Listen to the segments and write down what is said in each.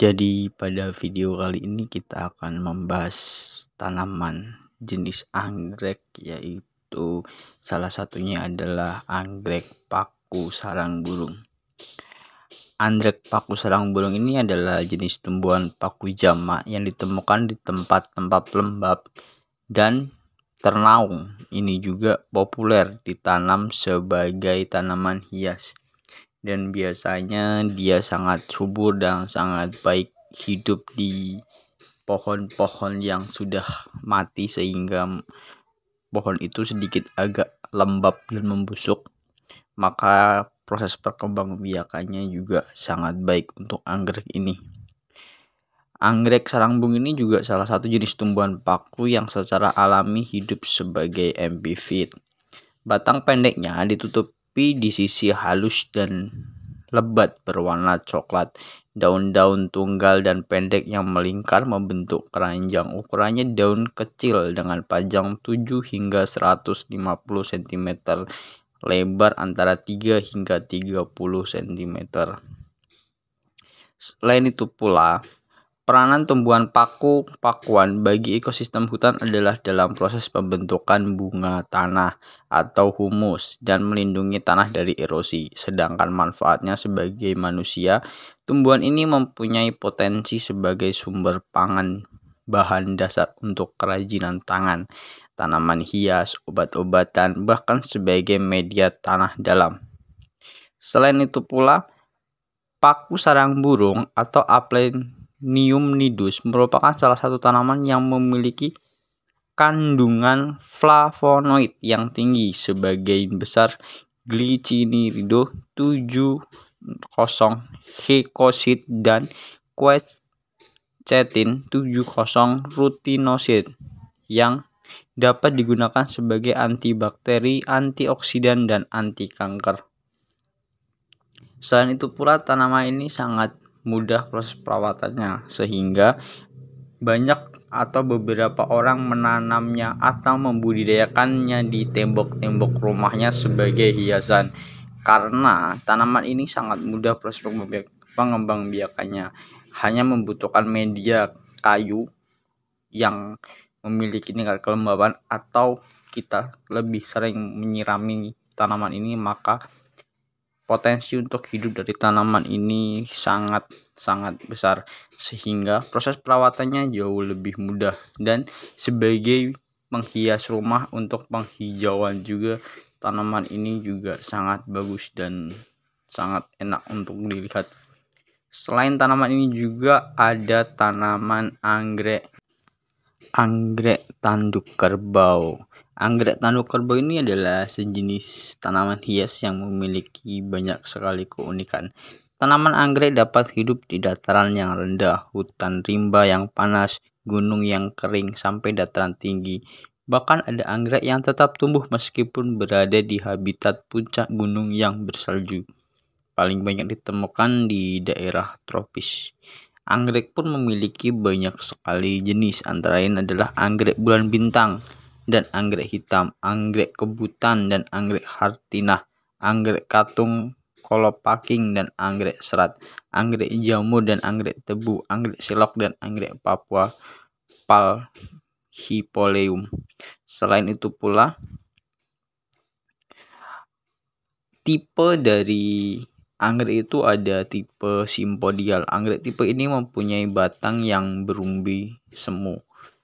Jadi pada video kali ini kita akan membahas tanaman jenis anggrek yaitu salah satunya adalah anggrek paku sarang burung. Anggrek paku sarang burung ini adalah jenis tumbuhan paku jama yang ditemukan di tempat-tempat lembab dan ternaung. Ini juga populer ditanam sebagai tanaman hias dan biasanya dia sangat subur dan sangat baik hidup di pohon-pohon yang sudah mati sehingga pohon itu sedikit agak lembab dan membusuk maka proses perkembangbiakannya juga sangat baik untuk anggrek ini. Anggrek sarang-bung ini juga salah satu jenis tumbuhan paku yang secara alami hidup sebagai epifit. Batang pendeknya ditutup tapi di sisi halus dan lebat berwarna coklat. Daun-daun tunggal dan pendek yang melingkar membentuk keranjang. Ukurannya daun kecil dengan panjang 7 hingga 150 cm, lebar antara 3 hingga 30 cm. Selain itu pula, Peranan tumbuhan paku pakuan bagi ekosistem hutan adalah dalam proses pembentukan bunga tanah atau humus dan melindungi tanah dari erosi. Sedangkan manfaatnya sebagai manusia, tumbuhan ini mempunyai potensi sebagai sumber pangan bahan dasar untuk kerajinan tangan, tanaman hias, obat-obatan, bahkan sebagai media tanah dalam. Selain itu pula, paku sarang burung atau upland nidus merupakan salah satu tanaman yang memiliki kandungan flavonoid yang tinggi sebagian besar glicinirido 70 hekosit dan quercetin 70 rutinosid yang dapat digunakan sebagai antibakteri, antioksidan, dan anti kanker. Selain itu pula tanaman ini sangat mudah proses perawatannya sehingga banyak atau beberapa orang menanamnya atau membudidayakannya di tembok-tembok rumahnya sebagai hiasan karena tanaman ini sangat mudah proses pengembang biakannya hanya membutuhkan media kayu yang memiliki tingkat kelembaban atau kita lebih sering menyirami tanaman ini maka potensi untuk hidup dari tanaman ini sangat sangat besar sehingga proses perawatannya jauh lebih mudah dan sebagai penghias rumah untuk penghijauan juga tanaman ini juga sangat bagus dan sangat enak untuk dilihat selain tanaman ini juga ada tanaman anggrek anggrek tanduk kerbau Anggrek tanduk kerbau ini adalah sejenis tanaman hias yang memiliki banyak sekali keunikan. Tanaman anggrek dapat hidup di dataran yang rendah, hutan rimba yang panas, gunung yang kering, sampai dataran tinggi. Bahkan ada anggrek yang tetap tumbuh meskipun berada di habitat puncak gunung yang bersalju. Paling banyak ditemukan di daerah tropis. Anggrek pun memiliki banyak sekali jenis, antara lain adalah anggrek bulan bintang, dan anggrek hitam, anggrek kebutan dan anggrek hartina, anggrek katung, kolopaking dan anggrek serat, anggrek jamur dan anggrek tebu, anggrek selok dan anggrek Papua palhipoleum. Selain itu pula tipe dari anggrek itu ada tipe simpodial. Anggrek tipe ini mempunyai batang yang berumbi semu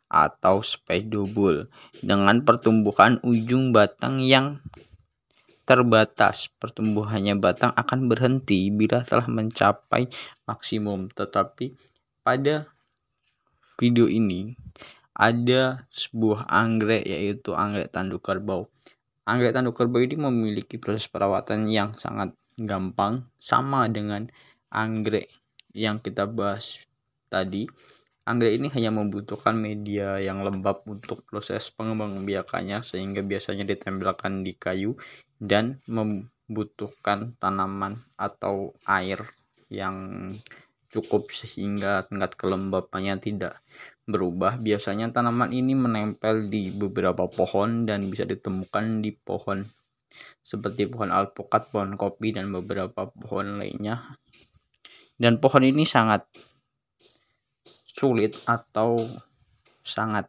atau spedobul dengan pertumbuhan ujung batang yang terbatas. Pertumbuhannya batang akan berhenti bila telah mencapai maksimum. Tetapi pada video ini ada sebuah anggrek yaitu anggrek tanduk kerbau. Anggrek tanduk kerbau ini memiliki proses perawatan yang sangat gampang sama dengan anggrek yang kita bahas tadi Anggrek ini hanya membutuhkan media yang lembab untuk proses pengembangbiakannya biakannya sehingga biasanya ditempelkan di kayu dan membutuhkan tanaman atau air yang cukup sehingga tingkat kelembapannya tidak berubah. Biasanya tanaman ini menempel di beberapa pohon dan bisa ditemukan di pohon seperti pohon alpukat, pohon kopi, dan beberapa pohon lainnya. Dan pohon ini sangat sulit atau sangat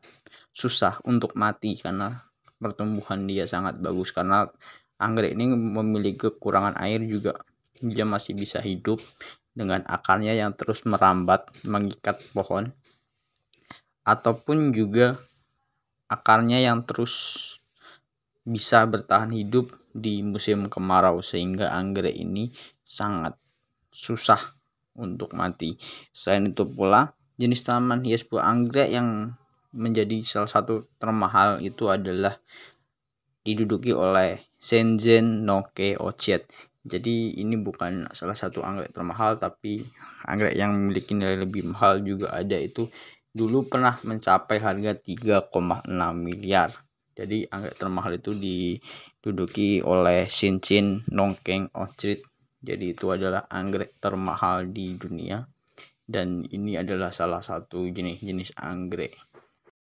susah untuk mati karena pertumbuhan dia sangat bagus karena anggrek ini memiliki kekurangan air juga dia masih bisa hidup dengan akarnya yang terus merambat mengikat pohon ataupun juga akarnya yang terus bisa bertahan hidup di musim kemarau sehingga anggrek ini sangat susah untuk mati selain itu pula Jenis tanaman hias buah anggrek yang menjadi salah satu termahal itu adalah diduduki oleh Senzen Noke Ochet. Jadi ini bukan salah satu anggrek termahal tapi anggrek yang memiliki nilai lebih mahal juga ada itu dulu pernah mencapai harga 3,6 miliar. Jadi anggrek termahal itu diduduki oleh Shenzhen Nongkeng Ochiet. Jadi itu adalah anggrek termahal di dunia dan ini adalah salah satu jenis-jenis anggrek